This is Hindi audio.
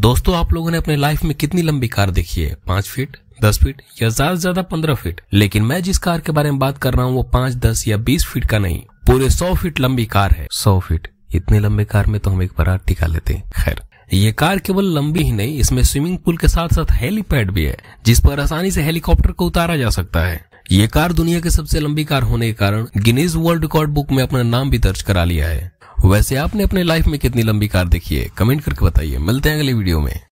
दोस्तों आप लोगों ने अपने लाइफ में कितनी लंबी कार देखी है पांच फीट दस फीट या ज्यादा ज्यादा पंद्रह फीट लेकिन मैं जिस कार के बारे में बात कर रहा हूँ वो पांच दस या बीस फीट का नहीं पूरे सौ फीट लंबी कार है सौ फीट इतनी लंबी कार में तो हम एक बार टिका लेते हैं खैर ये कार केवल लंबी ही नहीं इसमें स्विमिंग पूल के साथ साथ हेलीपैड भी है जिस पर आसानी से हेलीकॉप्टर को उतारा जा सकता है ये कार दुनिया के सबसे लंबी कार होने के कारण गिनीज वर्ल्ड रिकॉर्ड बुक में अपना नाम भी दर्ज करा लिया है वैसे आपने अपने लाइफ में कितनी लंबी कार देखी है कमेंट करके बताइए मिलते हैं अगले वीडियो में